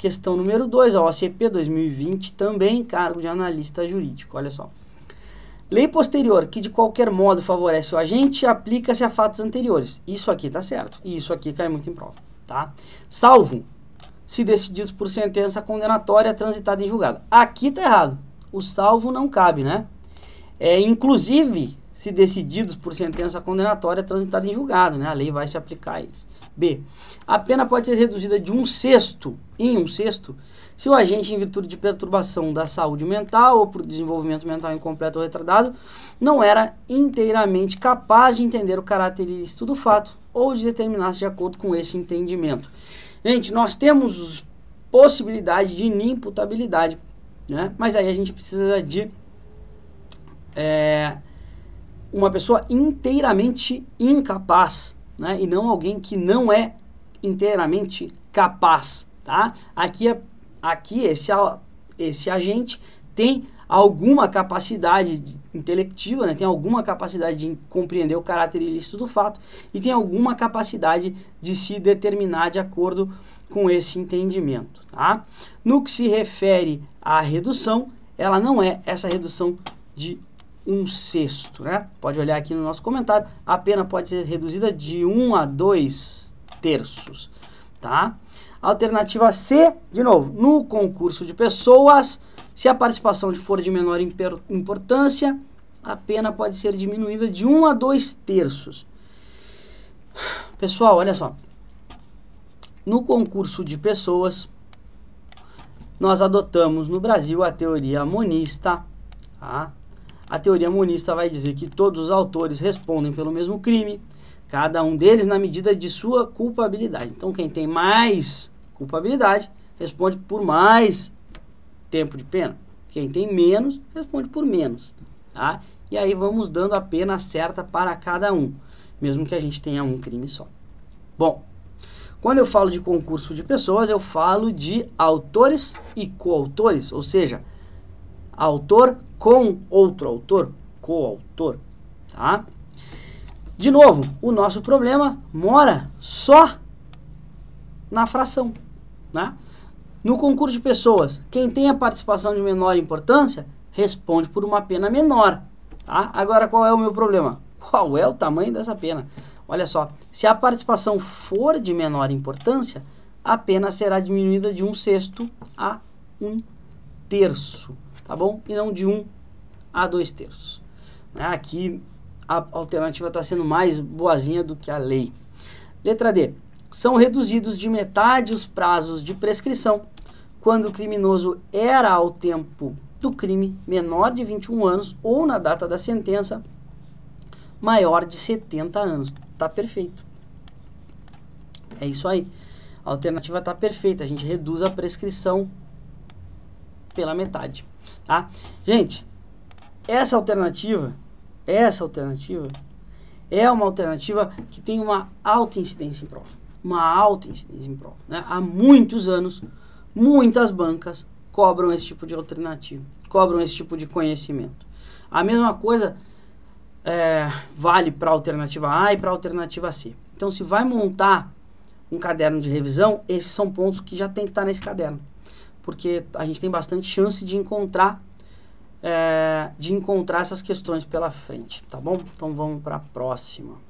Questão número 2, a OCP 2020, também cargo de analista jurídico. Olha só. Lei posterior que de qualquer modo favorece o agente aplica-se a fatos anteriores. Isso aqui está certo. E isso aqui cai muito em prova, tá? Salvo se decididos por sentença condenatória transitada em julgado. Aqui está errado. O salvo não cabe, né? É, inclusive, se decididos por sentença condenatória é transitada em julgado, né? A lei vai se aplicar a eles. B. A pena pode ser reduzida de um sexto, em um sexto, se o agente, em virtude de perturbação da saúde mental ou por desenvolvimento mental incompleto ou retardado, não era inteiramente capaz de entender o caráter ilícito do fato ou de determinar-se de acordo com esse entendimento. Gente, nós temos possibilidade de inimputabilidade, né? Mas aí a gente precisa de... É, uma pessoa inteiramente incapaz, né? E não alguém que não é inteiramente capaz, tá? Aqui, é, aqui esse, esse agente tem alguma capacidade intelectiva, né? tem alguma capacidade de compreender o caráter ilícito do fato e tem alguma capacidade de se determinar de acordo com esse entendimento. Tá? No que se refere à redução, ela não é essa redução de um sexto, né? Pode olhar aqui no nosso comentário, a pena pode ser reduzida de 1 a 2 terços, tá? Alternativa C, de novo, no concurso de pessoas, se a participação for de menor importância, a pena pode ser diminuída de 1 a 2 terços. Pessoal, olha só. No concurso de pessoas, nós adotamos no Brasil a teoria monista, tá? a teoria monista vai dizer que todos os autores respondem pelo mesmo crime, cada um deles na medida de sua culpabilidade. Então, quem tem mais culpabilidade responde por mais tempo de pena. Quem tem menos responde por menos. Tá? E aí vamos dando a pena certa para cada um, mesmo que a gente tenha um crime só. Bom, quando eu falo de concurso de pessoas, eu falo de autores e coautores, ou seja, autor com outro autor, coautor, tá? De novo, o nosso problema mora só na fração, né? No concurso de pessoas, quem tem a participação de menor importância responde por uma pena menor, tá? Agora qual é o meu problema? Qual é o tamanho dessa pena? Olha só, se a participação for de menor importância, a pena será diminuída de um sexto a um terço tá bom? E não de 1 um a 2 terços. Né? Aqui a alternativa está sendo mais boazinha do que a lei. Letra D. São reduzidos de metade os prazos de prescrição quando o criminoso era ao tempo do crime menor de 21 anos ou na data da sentença maior de 70 anos. Tá perfeito. É isso aí. A alternativa tá perfeita. A gente reduz a prescrição pela metade, tá? Gente, essa alternativa, essa alternativa é uma alternativa que tem uma alta incidência em prova, uma alta incidência em prova, né? Há muitos anos, muitas bancas cobram esse tipo de alternativa, cobram esse tipo de conhecimento. A mesma coisa é, vale para a alternativa A e para a alternativa C. Então, se vai montar um caderno de revisão, esses são pontos que já tem que estar tá nesse caderno porque a gente tem bastante chance de encontrar é, de encontrar essas questões pela frente, tá bom? Então vamos para a próxima.